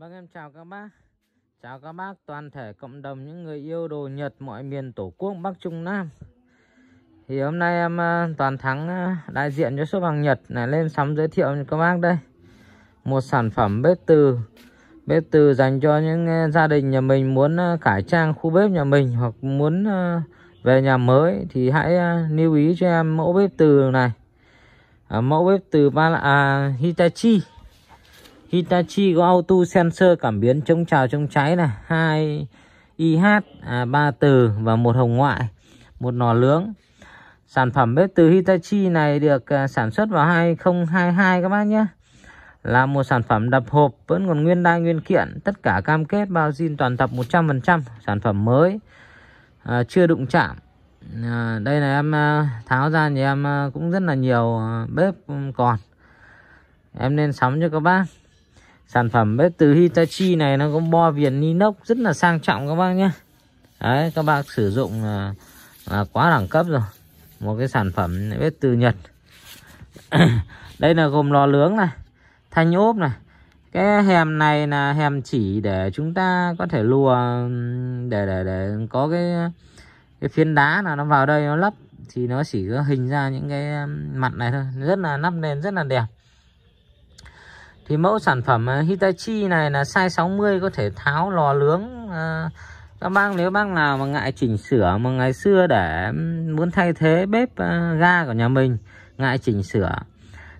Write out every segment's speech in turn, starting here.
Vâng em chào các bác Chào các bác toàn thể cộng đồng những người yêu đồ Nhật mọi miền Tổ quốc Bắc Trung Nam Thì hôm nay em ờ, toàn thắng ờ, đại diện cho số vàng Nhật này lên sắm giới thiệu cho các bác đây Một sản phẩm bếp từ Bếp từ dành cho những ờ, gia đình nhà mình muốn cải trang khu bếp nhà mình hoặc muốn về nhà mới thì hãy lưu ý cho em mẫu bếp từ này Mẫu bếp từ ba à, Hitachi Hitachi có auto sensor cảm biến chống trào chống cháy này hai IH à, 3 từ và một hồng ngoại một nò lướng sản phẩm bếp từ Hitachi này được à, sản xuất vào 2022 các bác nhé là một sản phẩm đập hộp vẫn còn nguyên đai nguyên kiện tất cả cam kết bao zin toàn tập 100% sản phẩm mới à, chưa đụng chạm à, đây là em à, tháo ra thì em à, cũng rất là nhiều bếp ừ, còn em nên sắm cho các bác sản phẩm bếp từ Hitachi này nó có bo viền inox rất là sang trọng các bác nhé đấy các bác sử dụng là, là quá đẳng cấp rồi một cái sản phẩm bếp từ Nhật đây là gồm lò lướng này thanh ốp này cái hèm này là hèm chỉ để chúng ta có thể lùa để để để có cái cái phiến đá là nó vào đây nó lấp thì nó chỉ có hình ra những cái um, mặt này thôi rất là nắp lên rất là đẹp thì mẫu sản phẩm à, Hitachi này là size 60 có thể tháo lò lướng à, các bác nếu bác nào mà ngại chỉnh sửa mà ngày xưa để muốn thay thế bếp à, ga của nhà mình ngại chỉnh sửa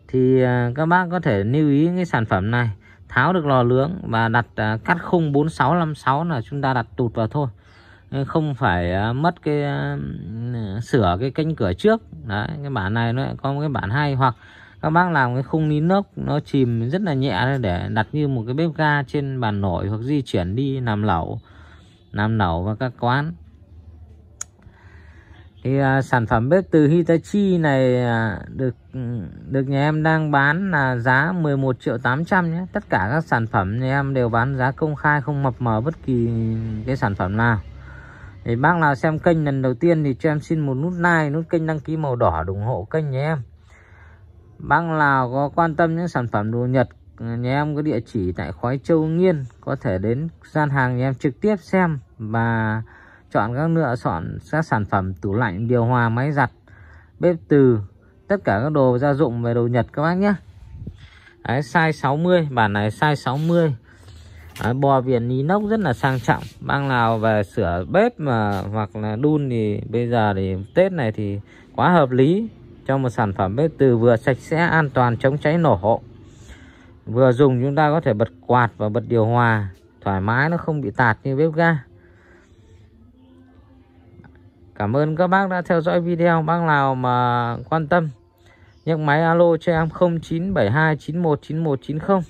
thì à, các bác có thể lưu ý cái sản phẩm này tháo được lò lướng và đặt cắt khung 4656 là chúng ta đặt tụt vào thôi ờ, không phải mất cái sửa cái cánh cửa trước đấy cái bản này nó có một cái bản hay hoặc các bác làm cái khung inox nó chìm rất là nhẹ để đặt như một cái bếp ga trên bàn nổi hoặc di chuyển đi làm lẩu làm lẩu và các quán thì à, sản phẩm bếp từ Hitachi này à, được được nhà em đang bán là giá 11 triệu 800 nhé tất cả các sản phẩm nhà em đều bán giá công khai không mập mờ bất kỳ cái sản phẩm nào thì bác nào xem kênh lần đầu tiên thì cho em xin một nút like nút kênh đăng ký màu đỏ ủng hộ kênh nhé em Bác nào có quan tâm những sản phẩm đồ Nhật nhà em có địa chỉ tại Khói Châu Nghiên có thể đến gian hàng nhà em trực tiếp xem và chọn các lựa chọn các sản phẩm tủ lạnh điều hòa máy giặt bếp từ tất cả các đồ gia dụng về đồ Nhật các bác nhé Đấy, size 60 bản này size 60 Đấy, bò viền inox rất là sang trọng bang nào về sửa bếp mà hoặc là đun thì bây giờ thì Tết này thì quá hợp lý cho một sản phẩm bếp từ vừa sạch sẽ an toàn chống cháy nổ hộ, vừa dùng chúng ta có thể bật quạt và bật điều hòa thoải mái nó không bị tạt như bếp ga Cảm ơn các bác đã theo dõi video bác nào mà quan tâm nhấc máy alo cho em 0972919190